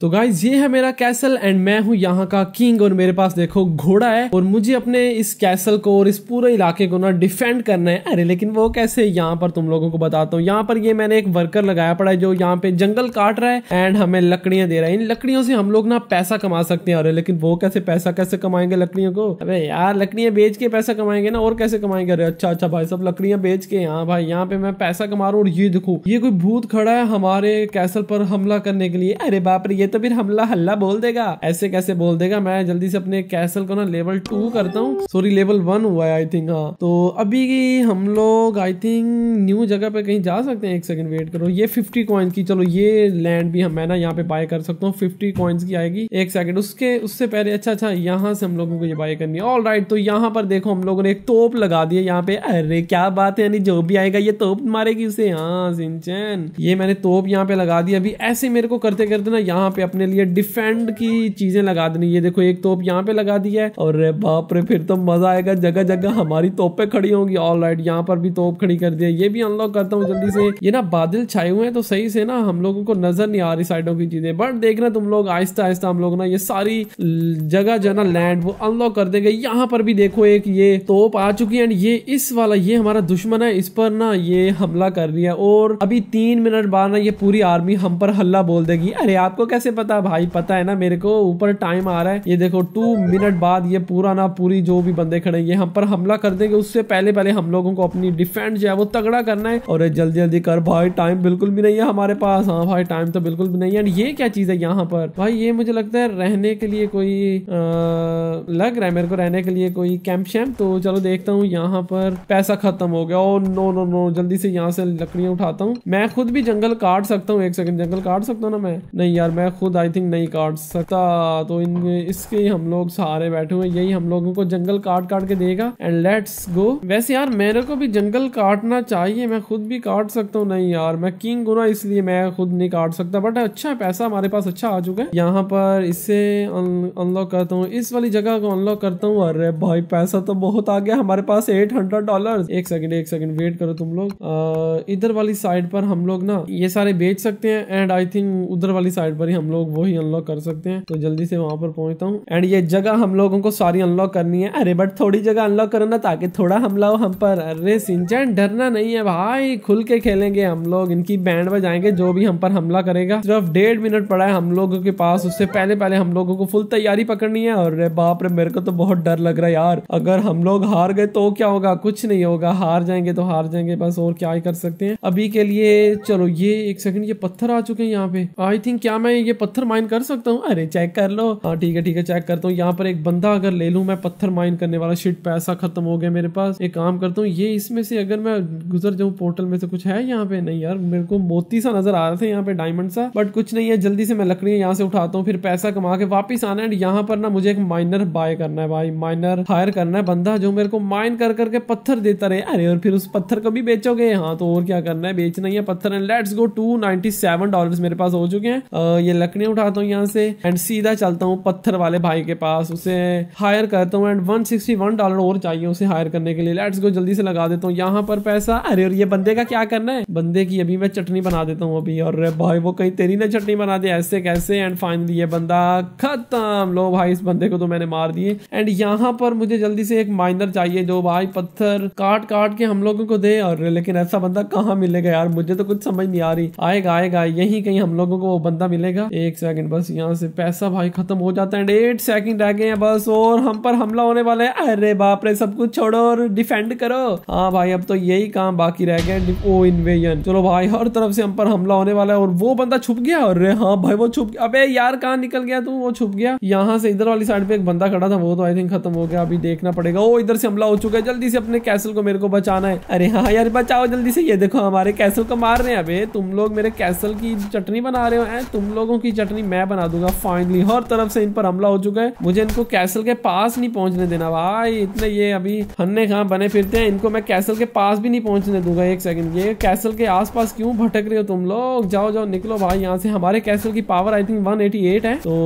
तो गाइज ये है मेरा कैसल एंड मैं हूँ यहाँ का किंग और मेरे पास देखो घोड़ा है और मुझे अपने इस कैसल को और इस पूरे इलाके को ना डिफेंड करना है अरे लेकिन वो कैसे यहाँ पर तुम लोगों को बताता हूँ यहाँ पर ये मैंने एक वर्कर लगाया पड़ा है जो यहाँ पे जंगल काट रहा है एंड हमें लकड़ियां दे रहा है इन लकड़ियों से हम लोग ना पैसा कमा सकते हैं अरे लेकिन वो कैसे पैसा कैसे कमाएंगे लकड़ियों को अरे यार लकड़ियां बेच के पैसा कमाएंगे ना और कैसे कमाएंगे अरे अच्छा अच्छा भाई सब लकड़ियां बेच के यहाँ भाई यहाँ पे मैं पैसा कमा रहा हूँ और ये देखो ये कोई भूत खड़ा है हमारे कैसल पर हमला करने के लिए अरे बापरे ये तो फिर हमला हल्ला बोल देगा ऐसे कैसे बोल देगा मैं जल्दी से अपने कैसल को ना लेवल टू करता हूँ सॉरी लेवल वन हुआ है आई थिंक हाँ तो अभी हम लोग आई थिंक न्यू जगह पे कहीं जा सकते हैं एक सेकंड वेट करो ये फिफ्टी कॉइन्स की चलो ये लैंड भी हम मैं ना यहाँ पे बाय कर सकता हूँ फिफ्टी कॉइन्स की आएगी एक सेकंड उसके उससे पहले अच्छा अच्छा यहाँ से हम लोगों को ये बाय करनी है ऑल राइट तो यहाँ पर देखो हम लोगों ने एक तोप लगा दिया यहाँ पे अरे क्या बात है यानी जो भी आएगा ये तोप मारेगी उसे हाँ सिंचन ये मैंने तोप यहाँ पे लगा दी अभी ऐसे मेरे को करते करते ना यहाँ पे पे अपने लिए डिफेंड की चीजें लगा देनी ये देखो एक तोप यहाँ पे लगा दी है और बाप रे फिर तो मजा आएगा जगह जगह हमारी तोपे खड़ी होंगी ऑल राइट यहाँ पर भी तोप खड़ी कर दिया ये भी अनलॉक करता हूँ जल्दी से ये ना बादल छाए हुए हैं तो सही से ना हम लोगों को नजर नहीं आ रही साइडों की चीजें बट देख तुम लोग आहिस्ता आहिस्ता हम लोग ना ये सारी जगह जो ना लैंड वो अनलॉक कर देंगे यहाँ पर भी देखो एक ये तोप आ चुकी है एंड ये इस वाला ये हमारा दुश्मन है इस पर ना ये हमला कर रही है और अभी तीन मिनट बाद ना ये पूरी आर्मी हम पर हल्ला बोल देगी अरे आपको कैसे कैसे पता भाई पता है ना मेरे को ऊपर टाइम आ रहा है ये देखो टू मिनट बाद ये पूरा ना पूरी जो भी बंदे खड़े ये हम पर हमला कर देंगे उससे पहले पहले हम लोगों को अपनी डिफेंस जो है वो तगड़ा करना है और जल्दी जल्दी कर भाई टाइम बिल्कुल भी नहीं है हमारे पास हाँ भाई टाइम तो बिल्कुल भी नहीं है ये क्या चीज है यहाँ पर भाई ये मुझे लगता है रहने के लिए कोई आ, लग रहा है मेरे को रहने के लिए कोई कैंप शैम्प तो चलो देखता हूँ यहाँ पर पैसा खत्म हो गया ओ नो नो नो जल्दी से यहाँ से लकड़ियाँ उठाता हूँ मैं खुद भी जंगल काट सकता हूँ एक सेकंड जंगल काट सकता हूँ ना मैं नहीं यार मैं खुद आई थिंक नहीं काट सकता तो इन इसके ही हम लोग सहारे बैठे हुए यही हम लोगों को जंगल काट काट के देगा एंड लेट्स गो वैसे यार मेरे को भी जंगल काटना चाहिए मैं खुद भी काट सकता हूँ नहीं यार मैं किंग हूँ ना इसलिए मैं खुद नहीं काट सकता बट अच्छा पैसा हमारे पास अच्छा आ चुका है यहाँ पर इसे अनलॉक करता हूँ इस वाली जगह को अनलॉक करता हूँ अरे भाई पैसा तो बहुत आ गया हमारे पास एट हंड्रेड डॉलर एक सेकेंड एक सेकेंड वेट करो तुम लोग इधर वाली साइड पर हम लोग ना ये सारे बेच सकते हैं एंड आई थिंक उधर वाली साइड पर ही हम लोग लोग वही अनलॉक कर सकते हैं तो जल्दी से वहां पर पहुंचता हूँ एंड ये जगह हम लोगों को सारी अनलॉक करनी है अरे बट थोड़ी जगह अनलॉक करो ना ताकि थोड़ा हमला हो हम पर अरे सिंचन डरना नहीं है भाई खुल के खेलेंगे हम लोग इनकी बैंड बजाएंगे जो भी हम पर हमला करेगा सिर्फ डेढ़ मिनट पड़ा है हम लोगों के पास उससे पहले पहले हम लोगों को फुल तैयारी पकड़नी है और बाप रे मेरे को तो बहुत डर लग रहा है यार अगर हम लोग हार गए तो क्या होगा कुछ नहीं होगा हार जाएंगे तो हार जाएंगे बस और क्या ही कर सकते हैं अभी के लिए चलो ये एक सेकंड ये पत्थर आ चुके हैं यहाँ पे आई थिंक क्या मैं ये ये पत्थर माइन कर सकता हूँ अरे चेक कर लो हाँ ठीक है ठीक है चेक करता हूँ यहाँ पर एक बंदा अगर ले लू मैं पत्थर माइन करने वाला शीट पैसा खत्म हो गया मेरे पास एक काम करता हूँ ये इसमें से अगर मैं गुजर जाऊँ पोर्टल में से कुछ है यहाँ पे नहीं यार मेरे को मोती सा नजर आ रहा था यहाँ पे डायमंड सा बट कुछ नहीं है जल्दी से मैं लकड़ियाँ यहाँ से उठाता हूँ फिर पैसा कमा के वापिस आना है यहाँ पर ना मुझे एक माइनर बाय करना है भाई माइनर हायर करना है बंदा जो मेरे को माइन कर करके पत्थर देता रहे अरे और फिर उस पत्थर को भी बेचोगे हाँ तो और क्या करना है बेचना ही है पत्थर and let's go to ninety seven dollar मेरे पास हो चुके हैं ये लकड़ियां उठाता हूँ यहाँ से एंड सीधा चलता हूँ पत्थर वाले भाई के पास उसे हायर करता हूँ and one sixty one dollar और चाहिए उसे हायर करने के लिए लेट्स गो जल्दी से लगा देता हूँ यहाँ पर पैसा अरे और ये बंदे का क्या करना है बंदे की अभी मैं चटनी बना देता हूँ अभी और भाई वो कहीं तेरी ना चटनी बना दे ऐसे कैसे एंड फाइनली ये बंदा खत्म लो भाई इस बंदे को तो मैंने मार दिए एंड यहाँ पर मुझे जल्दी से एक माइनर चाहिए जो भाई पत्थर काट काट के हम लोगों को दे और लेकिन ऐसा बंदा कहाँ मिलेगा यार मुझे तो कुछ समझ नहीं आ रही आएगा आएगा यही कहीं हम लोगों को वो बंदा मिलेगा एक सेकंड बस यहाँ से पैसा भाई खत्म हो जाता है एट सेकंड रह गए हैं बस और हम पर हमला होने वाले हैं अरे बाप रे सब कुछ छोड़ो और डिफेंड करो हाँ भाई अब तो यही काम बाकी रह गए ओ इन्वेजन चलो भाई हर तरफ से हम पर हमला होने वाला है और वो बंदा छुप गया अरे हाँ भाई वो छुप गया अबे यार कहाँ निकल गया तू वो छुप गया यहाँ से इधर वाली साइड पे एक बंदा खड़ा था वो तो आई थिंक खत्म हो गया अभी देखना पड़ेगा ओ इधर से हमला हो चुका है जल्दी से अपने कैसल को मेरे को बचाना है अरे हाँ, हाँ यार बचाओ जल्दी से ये देखो हमारे कैसल को मार रहे हैं अभी तुम लोग मेरे कैसल की चटनी बना रहे हो तुम लोगों सरसों की चटनी मैं बना दूंगा फाइनली हर तरफ से इन पर हमला हो चुका है मुझे इनको कैसल के पास नहीं पहुंचने देना भाई इतने ये अभी हन्ने खा बने फिरते हैं इनको मैं कैसल के पास भी नहीं पहुंचने दूंगा एक सेकंड ये कैसल के आसपास क्यों भटक रहे हो तुम लोग जाओ जाओ निकलो भाई यहाँ से हमारे कैसल की पावर आई थिंक वन है तो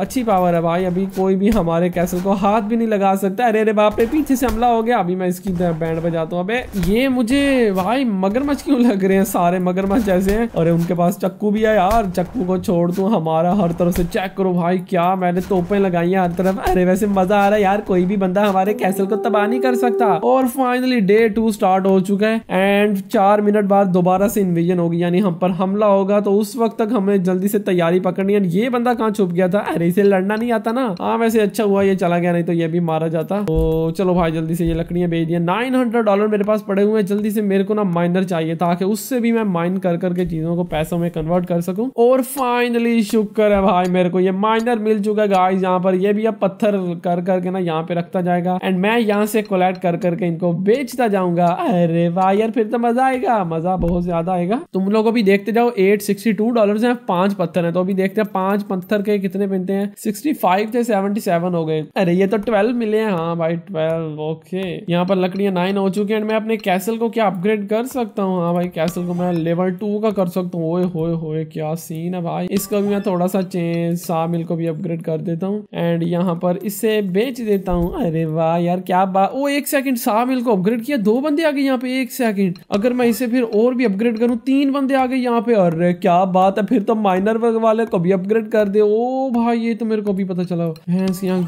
अच्छी पावर है भाई अभी कोई भी हमारे कैसल को हाथ भी नहीं लगा सकता अरे अरे बाप पीछे से हमला हो गया अभी मैं इसकी बैंड बजाता हूँ अब ये मुझे भाई मगरमच्छ क्यों लग रहे हैं सारे मगरमच्छ जैसे हैं और उनके पास चक्कू भी है यार चक्कू को छोड़ छोड़ दूँ हमारा हर तरफ से चेक करो भाई क्या मैंने तोपें लगाई हैं हर तरफ अरे वैसे मजा आ रहा है यार कोई भी बंदा हमारे कैसल को तबाह नहीं कर सकता और फाइनली डे टू स्टार्ट हो चुका है एंड चार मिनट बाद दोबारा से इन्वेजन होगी यानी हम पर हमला होगा तो उस वक्त तक हमें जल्दी से तैयारी पकड़नी है ये बंदा कहाँ छुप गया था अरे इसे लड़ना नहीं आता ना हाँ वैसे अच्छा हुआ ये चला गया नहीं तो ये भी मारा जाता तो चलो भाई जल्दी से ये लकड़ियाँ भेज दिया नाइन हंड्रेड डॉलर मेरे पास पड़े हुए हैं जल्दी से मेरे को ना माइनर चाहिए ताकि उससे भी मैं माइन कर करके चीजों को पैसों में कन्वर्ट कर सकूं और फाइनली फाइनली शुक्र है भाई मेरे को ये माइनर मिल चुका है गाइस यहाँ पर ये भी अब पत्थर कर करके ना यहाँ पे रखता जाएगा एंड मैं यहाँ से कोलेक्ट कर करके इनको बेचता जाऊंगा अरे भाई यार फिर तो मजा आएगा मजा बहुत ज्यादा आएगा तुम लोग अभी देखते जाओ एट सिक्सटी टू डॉलर है पांच पत्थर है तो अभी देखते हैं पांच पत्थर के कितने मिलते हैं सिक्सटी फाइव थे सेवेंटी सेवन हो गए अरे ये तो ट्वेल्व मिले हैं हाँ भाई ट्वेल्व ओके यहाँ पर लकड़ियां नाइन हो चुकी है एंड मैं अपने कैसल को क्या अपग्रेड कर सकता हूँ हाँ भाई कैसल को मैं लेवल टू का कर सकता हूँ ओए होए होए क्या सीन है भाई इस इसका भी मैं थोड़ा सा चेंज मिल को भी अपग्रेड कर देता हूँ एंड यहाँ पर इसे बेच देता हूँ अरे वाह यार क्या बात वो एक सेकंड मिल को अपग्रेड किया दो बंदे आ गए यहाँ पे एक सेकंड अगर मैं इसे फिर और भी अपग्रेड करूँ तीन बंदे आ गए यहाँ पे अरे क्या बात है फिर तो माइनर वर्ग वाले को भी अपग्रेड कर दे ओ भाई ये तो मेरे को भी पता चला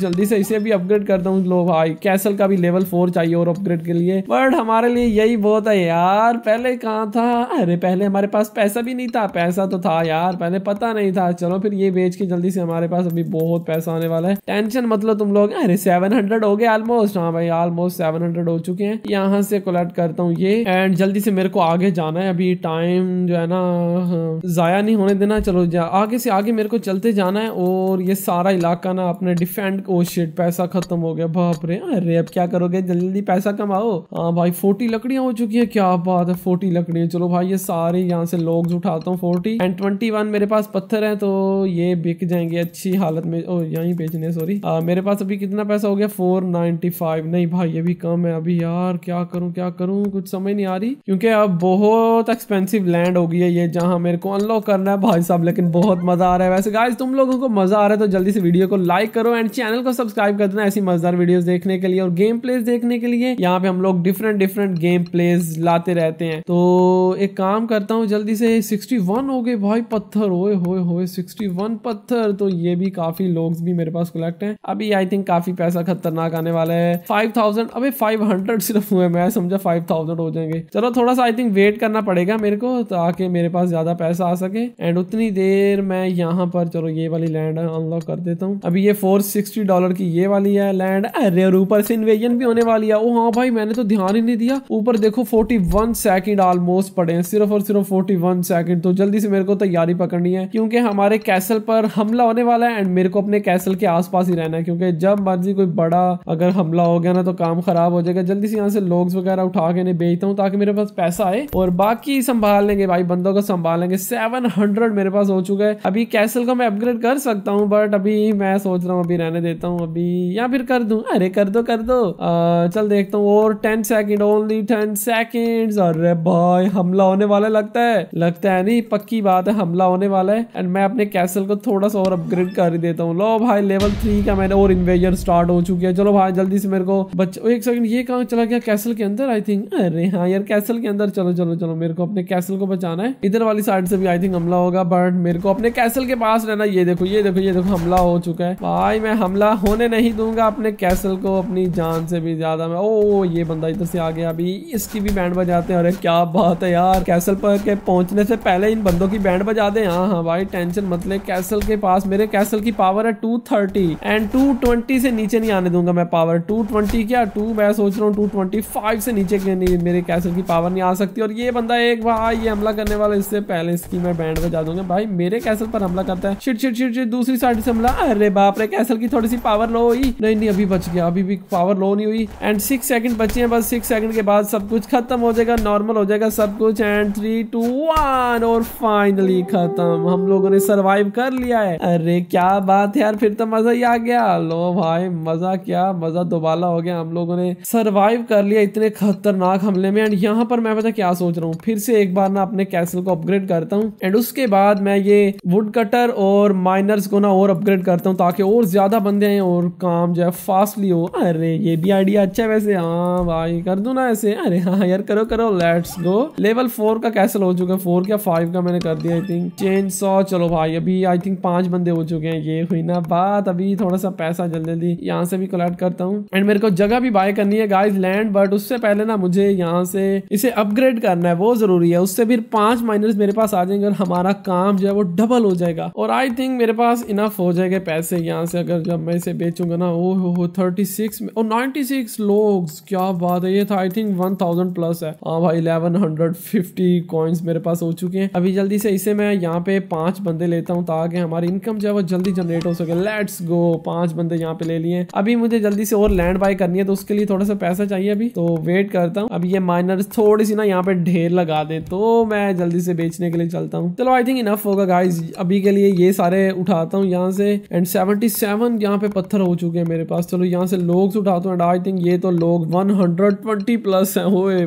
जल्दी से इसे भी अपग्रेड करता हूँ लो भाई कैसल का भी लेवल फोर चाहिए और अपग्रेड के लिए बट हमारे लिए यही बहुत है यार पहले कहाँ था अरे पहले हमारे पास पैसा भी नहीं था पैसा तो था यार पहले पता नहीं नहीं था चलो फिर ये बेच के जल्दी से हमारे पास अभी बहुत पैसा आने वाला है टेंशन मतलब तुम लोग अरे सेवन हंड्रेड हो गए ऑलमोस्ट हाँ भाई ऑलमोस्ट सेवन हंड्रेड हो चुके हैं यहाँ से कलेक्ट करता हूँ ये एंड जल्दी से मेरे को आगे जाना है अभी टाइम जो है ना हाँ, जाया नहीं होने देना चलो जा आगे से आगे मेरे को चलते जाना है और ये सारा इलाका ना अपने डिफेंड ओ शिट पैसा खत्म हो गया बापरे अरे अब क्या करोगे जल्दी पैसा कमाओ हाँ भाई फोर्टी लकड़ियाँ हो चुकी है क्या बात है फोर्टी लकड़ियाँ चलो भाई ये सारे यहाँ से लोग उठाता हूँ फोर्टी एंड ट्वेंटी मेरे पास पत्थर पत्थर हैं तो ये बिक जाएंगे अच्छी हालत में ओ यहीं बेचने सॉरी मेरे पास अभी कितना पैसा हो गया फोर नाइनटी फाइव नहीं भाई अभी कम है अभी यार क्या करूं क्या करूं कुछ समझ नहीं आ रही क्योंकि अब बहुत एक्सपेंसिव लैंड हो गई है ये जहां मेरे को अनलॉक करना है भाई साहब लेकिन बहुत मजा आ रहा है वैसे गाइज तुम लोगों को मजा आ रहा है तो जल्दी से वीडियो को लाइक करो एंड चैनल को सब्सक्राइब कर देना ऐसी मजेदार वीडियो देखने के लिए और गेम प्लेस देखने के लिए यहाँ पे हम लोग डिफरेंट डिफरेंट गेम प्लेस लाते रहते हैं तो एक काम करता हूँ जल्दी से सिक्सटी हो गए भाई पत्थर होए होए हुए 61 पत्थर तो ये भी काफी लोग भी मेरे पास कलेक्ट हैं अभी आई थिंक काफी पैसा खतरनाक आने वाला है 5000 अबे 500 सिर्फ हुए मैं समझा 5000 हो जाएंगे चलो थोड़ा सा आई थिंक वेट करना पड़ेगा मेरे को ताकि मेरे पास ज्यादा पैसा आ सके एंड उतनी देर मैं यहाँ पर चलो ये वाली लैंड अनलॉक कर देता हूँ अभी ये फोर डॉलर की ये वाली है लैंड अरे ऊपर से इन्वेजन भी होने वाली है ओ हाँ भाई मैंने तो ध्यान ही नहीं दिया ऊपर देखो फोर्टी वन सेकेंड ऑलमोस्ट पड़े हैं सिर्फ और सिर्फ फोर्टी वन सेकेंड तो जल्दी से मेरे को तैयारी पकड़नी है क्योंकि क्योंकि हमारे कैसल पर हमला होने वाला है एंड मेरे को अपने कैसल के आसपास ही रहना है क्योंकि जब मर्जी कोई बड़ा अगर हमला हो गया ना तो काम खराब हो जाएगा जल्दी से यहाँ से लोग वगैरह उठा के इन्हें बेचता हूँ ताकि मेरे पास पैसा आए और बाकी संभाल लेंगे भाई बंदों को संभाल लेंगे सेवन हंड्रेड मेरे पास हो चुका है अभी कैसल को मैं अपग्रेड कर सकता हूँ बट अभी मैं सोच रहा हूँ अभी रहने देता हूँ अभी या फिर कर दू अरे कर दो कर दो चल देखता हूँ और ten second only ten second अरे भाई हमला होने वाला लगता है लगता है नहीं पक्की बात है हमला होने वाला है एंड मैं अपने कैसल को थोड़ा सा और अपग्रेड कर देता हूँ लो भाई लेवल थ्री का मैंने और इन्वेजन स्टार्ट हो चुकी है चलो भाई जल्दी से मेरे को बच्चा एक सेकंड ये कहाँ चला गया कैसल के अंदर आई थिंक अरे हाँ यार कैसल के अंदर चलो चलो चलो मेरे को अपने कैसल को बचाना है इधर वाली साइड से भी आई थिंक हमला होगा बट मेरे को अपने कैसल के पास रहना ये देखो ये देखो ये देखो हमला हो चुका है भाई मैं हमला होने नहीं दूंगा अपने कैसल को अपनी जान से भी ज्यादा मैं ओ ये बंदा इधर से आ गया अभी इसकी भी बैंड बजाते हैं अरे क्या बात है यार कैसल पर के पहुंचने से पहले इन बंदों की बैंड बजा दे हाँ हाँ भाई टेंशन मत ले कैसल के पास मेरे कैसल की पावर है two thirty and two twenty से नीचे नहीं आने दूंगा मैं पावर टू ट्वेंटी क्या टू मैं सोच रहा हूँ टू ट्वेंटी फाइव से नीचे के नहीं मेरे कैसल की पावर नहीं आ सकती और ये बंदा एक बार ये हमला करने वाला इससे पहले इसकी मैं बैंड बजा दूंगा भाई मेरे कैसल पर हमला करता है शिट शिट शिट शिट दूसरी साइड से हमला अरे बाप रे कैसल की थोड़ी सी पावर लो हुई नहीं नहीं अभी बच गया अभी भी पावर लो नहीं हुई एंड सिक्स सेकंड बचे हैं बस सिक्स सेकंड के बाद सब कुछ खत्म हो जाएगा नॉर्मल हो जाएगा सब कुछ एंड थ्री टू वन और फाइनली खत्म हम लोग लोगों ने सरवाइव कर लिया है अरे क्या बात है यार फिर तो मजा ही आ गया लो भाई मजा क्या मजा दोबाला हो गया हम लोगों ने सरवाइव कर लिया इतने खतरनाक हमले में एंड यहाँ पर मैं पता क्या सोच रहा हूँ फिर से एक बार ना अपने कैसल को अपग्रेड करता हूँ एंड उसके बाद मैं ये वुड कटर और माइनर्स को ना और अपग्रेड करता हूँ ताकि और ज्यादा बंदे आए और काम जो है फास्टली हो अरे ये भी आइडिया अच्छा है वैसे हाँ भाई कर दू ना ऐसे अरे हाँ यार करो करो लेट्स गो लेवल फोर का कैसल हो चुका है फोर क्या फाइव का मैंने कर दिया आई थिंक चेंज सॉच चलो भाई अभी आई थिंक पांच बंदे हो चुके हैं ये हुई ना बात अभी थोड़ा सा पैसा जल्दी जल्दी यहाँ से भी कलेक्ट करता हूँ एंड मेरे को जगह भी बाय करनी है गाइस लैंड बट उससे पहले ना मुझे यहाँ से इसे अपग्रेड करना है वो जरूरी है उससे फिर पांच माइनर्स मेरे पास आ जाएंगे और हमारा काम जो है वो डबल हो जाएगा और आई थिंक मेरे पास इनफ हो जाएगा पैसे यहाँ से अगर जब मैं इसे बेचूंगा ना ओ हो थर्टी सिक्स और नाइनटी सिक्स लोग क्या बात है ये था I think one thousand plus है हाँ भाई इलेवन हंड्रेड फिफ्टी कॉइन्स मेरे पास हो चुके हैं अभी जल्दी से इसे मैं यहाँ पे पांच बंदे लेता हूँ ताकि हमारी इनकम जो है वो जल्दी जनरेट हो सके लेट्स गो पांच बंदे यहाँ पे ले लिए अभी मुझे जल्दी से और लैंड बाय करनी है तो उसके लिए थोड़ा सा पैसा चाहिए अभी तो वेट करता हूँ अब ये माइनर थोड़ी सी ना यहाँ पे ढेर लगा दे तो मैं जल्दी से बेचने के लिए चलता हूँ चलो आई थिंक इनफ होगा गाइज अभी के लिए ये सारे उठाता हूँ यहाँ से एंड सेवेंटी सेवन यहाँ पे पत्थर हो चुके हैं मेरे पास चलो यहाँ से लोग उठाता हूँ एंड आई थिंक ये तो लोग वन हंड्रेड ट्वेंटी प्लस है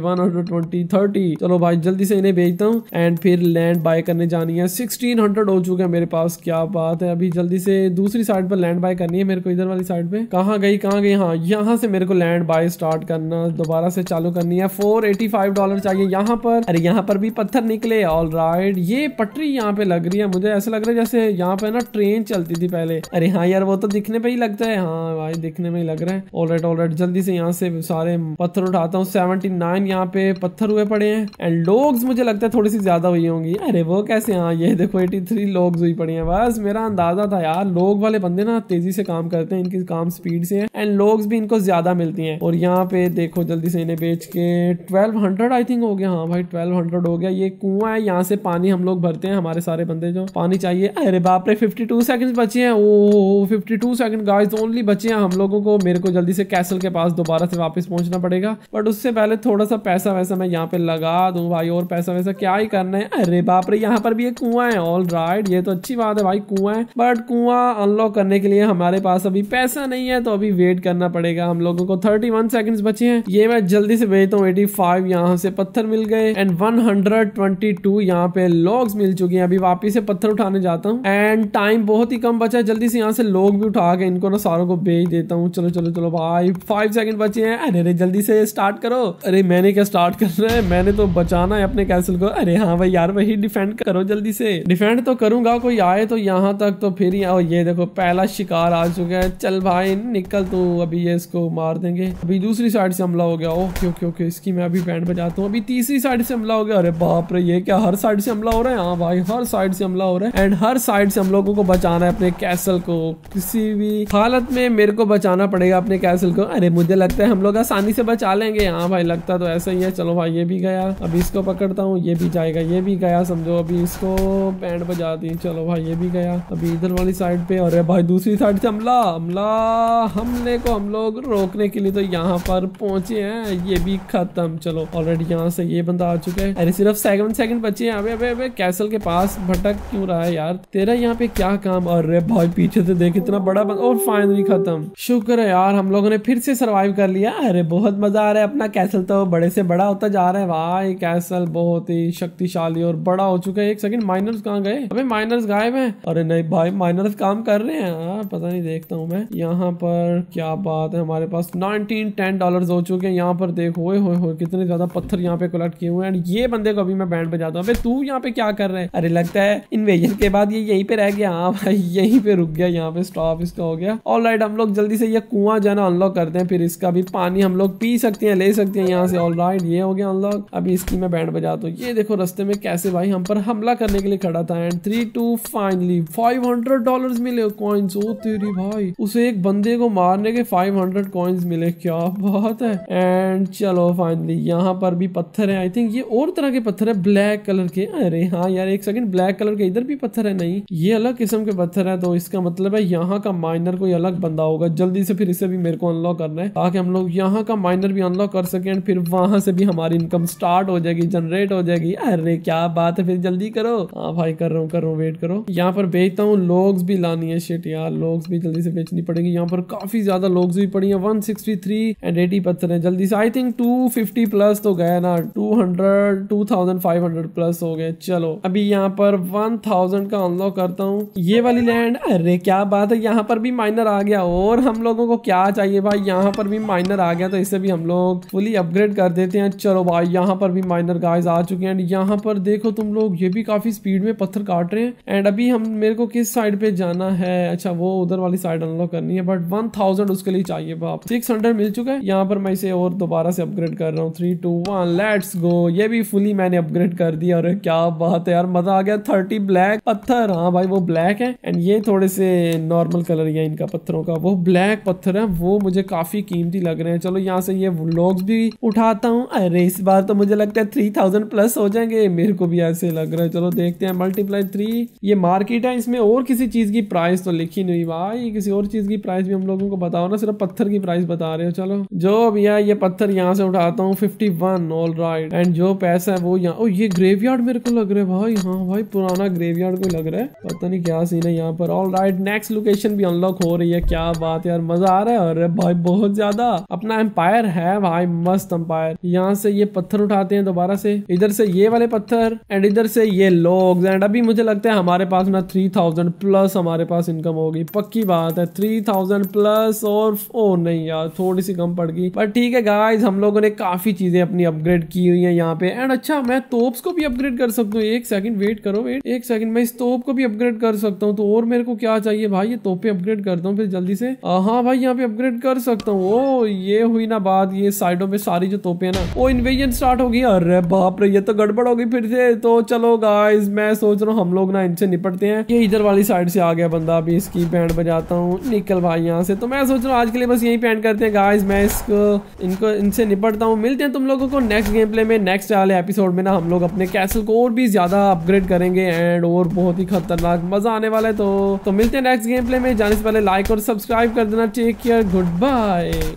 वन हंड्रेड ट्वेंटी थर्टी चलो भाई जल्दी से इन्हें बेचता हूँ एंड फिर लैंड बाय करने जानी है सिक्सटीन हंड्रेड हो चुके हैं मेरे पास क्या बात है अभी जल्दी से दूसरी साइड पर लैंड बाय करनी है मेरे को इधर वाली साइड पे कहाँ गई कहाँ गई हाँ यहाँ से मेरे को लैंड बाय स्टार्ट करना दोबारा से चालू करनी है फोर एटी फाइव डॉलर चाहिए यहाँ पर अरे यहाँ पर भी पत्थर निकले ऑल राइट ये पटरी यहाँ पे लग रही है मुझे ऐसा लग रहा है जैसे यहाँ पे ना ट्रेन चलती थी पहले अरे हाँ यार वो तो दिखने पे ही लगता है हाँ भाई दिखने में ही लग रहा है ऑल राइट ऑल राइट जल्दी से यहाँ से सारे पत्थर उठाता हूँ सेवेंटी नाइन यहाँ पे पत्थर हुए पड़े हैं एंड लोग मुझे लगता है थोड़ी सी ज्यादा हुई होंगी अरे वो कैसे हाँ ये देखो एटी थ्री लॉग्स हुई पड़ी हैं बस मेरा अंदाजा था यार लॉग वाले बंदे ना तेजी से काम करते हैं इनकी काम स्पीड से है एंड लॉग्स भी इनको ज्यादा मिलती हैं और यहाँ पे देखो जल्दी से इन्हें बेच के ट्वेल्व हंड्रेड आई थिंक हो गया हाँ भाई ट्वेल्व हंड्रेड हो गया ये कुआ है यहाँ से पानी हम लोग भरते हैं हमारे सारे बंदे जो पानी चाहिए अरे बाप रे फिफ्टी टू सेकेंड बचे हैं ओ fifty two second guys only बचे हैं हम लोगों को मेरे को जल्दी से कैसल के पास दोबारा से वापस पहुंचना पड़ेगा बट उससे पहले थोड़ा सा पैसा वैसा मैं यहाँ पे लगा दू भाई और पैसा वैसा क्या ही करना है अरे बापरे यहाँ पर भी एक कुआं है ऑल राइट ये तो अच्छी बात है भाई कुआ है बट कुआ अनलॉक करने के लिए हमारे पास अभी पैसा नहीं है तो अभी वेट करना पड़ेगा हम लोगों को थर्टी वन सेकेंड बचे हैं ये मैं जल्दी से भेजता हूँ एटी फाइव यहाँ से पत्थर मिल गए and one hundred twenty two यहाँ पे लॉग्स मिल चुके हैं अभी वापिस से पत्थर उठाने जाता हूँ एंड टाइम बहुत ही कम बचा है जल्दी से यहाँ से लोग भी उठा के इनको ना सारों को भेज देता हूँ चलो चलो चलो भाई फाइव सेकेंड बचे हैं अरे अरे जल्दी से स्टार्ट करो अरे मैंने क्या स्टार्ट कर रहे है मैंने तो बचाना है अपने कैसल को अरे हाँ भाई यार वही डिफेंड करो जल्दी से डिफेंड तो करूंगा कोई आए तो यहाँ तक तो फिर ही ये देखो पहला शिकार आ चुका है चल भाई निकल तू अभी ये इसको मार देंगे अभी दूसरी साइड से हमला हो गया ओके ओके ओके इसकी मैं अभी बैंड बजाता हूँ अभी तीसरी साइड से हमला हो गया अरे बाप रे ये क्या हर साइड से हमला हो रहा है हाँ भाई हर साइड से हमला हो रहा है एंड हर साइड से हम लोगों को बचाना है अपने कैसल को किसी भी हालत में मेरे को बचाना पड़ेगा अपने कैसल को अरे मुझे लगता है हम लोग आसानी से बचा लेंगे हाँ भाई लगता तो ऐसा ही है चलो भाई ये भी गया अभी इसको पकड़ता हूँ ये भी जाएगा ये भी गया समझो अभी इसको बैंड जाती दी चलो भाई ये भी गया अभी इधर वाली साइड पे और भाई दूसरी साइड से हमला हमला हमले को हम लोग रोकने के लिए तो यहाँ पर पहुंचे हैं ये भी खत्म चलो ऑलरेडी यहाँ से ये बंदा आ चुका है अरे सिर्फ सेकंड सेकंड बचे हैं अबे अबे अबे कैसल के पास भटक क्यों रहा है यार तेरा यहाँ पे क्या काम अरे भाई पीछे से देख इतना बड़ा बंदा और फाइनली खत्म शुक्र है यार हम लोगों ने फिर से सर्वाइव कर लिया अरे बहुत मजा आ रहा है अपना कैसल तो बड़े से बड़ा होता जा रहा है भाई कैसल बहुत ही शक्तिशाली और बड़ा हो चुका है एक सेकंड माइनर्स कहाँ गए अबे माइनर्स गायब हैं अरे नहीं भाई माइनर्स काम कर रहे हैं आ, हाँ, पता नहीं देखता हूँ मैं यहाँ पर क्या बात है हमारे पास नाइनटीन टेन डॉलर हो चुके हैं यहाँ पर देख होए हो कितने ज्यादा पत्थर यहाँ पे कलेक्ट किए हुए हैं ये बंदे को अभी मैं बैंड बजाता हूँ अभी तू यहाँ पे क्या कर रहे हैं अरे लगता है इन्वेजन के बाद ये यही पे रह गया हाँ भाई यहीं पे रुक गया यहाँ पे स्टॉप इसका हो गया ऑल हम लोग जल्दी से ये कुआं जो अनलॉक करते हैं फिर इसका भी पानी हम लोग पी सकते हैं ले सकते हैं यहाँ से ऑल ये हो गया अनलॉक अभी इसकी मैं बैंड बजाता हूँ ये देखो रस्ते में कैसे भाई हम पर हमला करने के लिए खड़ा था and three two finally 500 dollars मिले कॉइन्स ओ तेरी भाई उसे एक बंदे को मारने के 500 कॉइन्स मिले क्या बात है एंड चलो फाइनली यहाँ पर भी पत्थर है आई थिंक ये और तरह के पत्थर है ब्लैक कलर के अरे हाँ यार एक सेकंड ब्लैक कलर के इधर भी पत्थर है नहीं ये अलग किस्म के पत्थर है तो इसका मतलब है यहाँ का माइनर कोई अलग बंदा होगा जल्दी से फिर इसे भी मेरे को अनलॉक करना है ताकि हम लोग यहाँ का माइनर भी अनलॉक कर सके एंड फिर वहां से भी हमारी इनकम स्टार्ट हो जाएगी जनरेट हो जाएगी अरे क्या बात है फिर जल्दी करो हाँ भाई कर रहा हूँ हूँ करो वेट करो यहाँ पर बेचता हूँ लोग्स भी लानी है शेट यार लोग्स भी जल्दी से बेचनी पड़ेगी यहाँ पर काफी ज्यादा लोग्स भी पड़ी है वन एंड एटी पत्थर है जल्दी से आई थिंक टू प्लस तो गया ना two hundred two thousand five hundred plus हो गए चलो अभी यहाँ पर वन थाउजेंड का अनलॉक करता हूँ ये वाली लैंड अरे क्या बात है यहाँ पर भी माइनर आ गया और हम लोगों को क्या चाहिए भाई यहाँ पर भी माइनर आ गया तो इसे भी हम लोग फुली अपग्रेड कर देते हैं चलो भाई यहाँ पर भी माइनर गाइज आ चुके हैं यहाँ पर देखो तुम लोग ये भी काफी स्पीड में पत्थर काट रहे हैं एंड अभी हम मेरे को किस साइड पे जाना है अच्छा वो उधर वाली साइड अनलॉक करनी है बट वन थाउजेंड उसके लिए चाहिए बाप सिक्स हंड्रेड मिल चुका है यहाँ पर मैं इसे और दोबारा से अपग्रेड कर रहा हूँ three two one let's go ये भी फुली मैंने अपग्रेड कर दिया और क्या बात है यार मजा आ गया थर्टी ब्लैक पत्थर हाँ भाई वो ब्लैक है एंड ये थोड़े से नॉर्मल कलर है इनका पत्थरों का वो ब्लैक पत्थर है वो मुझे काफी कीमती लग रहे हैं चलो यहाँ से ये लॉग भी उठाता हूँ अरे इस बार तो मुझे लगता है थ्री थाउजेंड प्लस हो जाएंगे मेरे को भी ऐसे लग रहा है चलो देखते हैं मल्टीप्लाई सप्लाई थ्री ये मार्केट है इसमें और किसी चीज़ की प्राइस तो लिखी नहीं भाई किसी और चीज़ की प्राइस भी हम लोगों को बताओ ना सिर्फ पत्थर की प्राइस बता रहे हो चलो जो भैया ये पत्थर यहाँ से उठाता हूँ fifty one all right and जो पैसा है वो यहाँ ओ ये ग्रेवयार्ड मेरे को लग रहा है भाई हाँ भाई पुराना ग्रेवयार्ड को लग रहा है पता नहीं क्या सीन है यहाँ पर ऑल राइट नेक्स्ट लोकेशन भी अनलॉक हो रही है क्या बात है यार मजा आ रहा है अरे भाई बहुत ज्यादा अपना एम्पायर है भाई मस्त एम्पायर यहाँ से ये पत्थर उठाते हैं दोबारा से इधर से ये वाले पत्थर एंड इधर से ये लोग एंड अभी थिंक मुझे लगता है हमारे पास ना थ्री थाउजेंड प्लस हमारे पास इनकम होगी पक्की बात है थ्री थाउजेंड प्लस और ओ नहीं यार थोड़ी सी कम पड़ गई पर ठीक है गाइज हम लोगों ने काफ़ी चीज़ें अपनी अपग्रेड की हुई है यहाँ पे एंड अच्छा मैं तोप्स को भी अपग्रेड कर सकता हूँ एक सेकंड वेट करो वेट एक सेकंड मैं इस तोप को भी अपग्रेड कर सकता हूँ तो और मेरे को क्या चाहिए भाई ये तोपे अपग्रेड करता हूँ फिर जल्दी से हाँ भाई यहाँ पे अपग्रेड कर सकता हूँ ओ ये हुई ना बात ये साइडों पे सारी जो तोपे है ना वो इन्वेजन स्टार्ट होगी अरे बाप रे ये तो गड़बड़ होगी फिर से तो चलो गाइज मैं सोच रहा हूँ हम लोग ना इनसे निपटते हैं ये इधर वाली साइड से आ गया बंदा अभी इसकी पैंट बजाता हूँ निकल भाई यहाँ से तो मैं सोच रहा हूँ आज के लिए बस यही पैंट करते हैं गाइज मैं इसको इनको इनसे निपटता हूँ मिलते हैं तुम लोगों को नेक्स्ट गेम प्ले में नेक्स्ट वाले एपिसोड में ना हम लोग अपने कैसल को और भी ज्यादा अपग्रेड करेंगे एंड और बहुत ही खतरनाक मजा आने वाला है तो, तो मिलते हैं नेक्स्ट गेम प्ले में जाने से पहले लाइक और सब्सक्राइब कर देना टेक केयर गुड बाय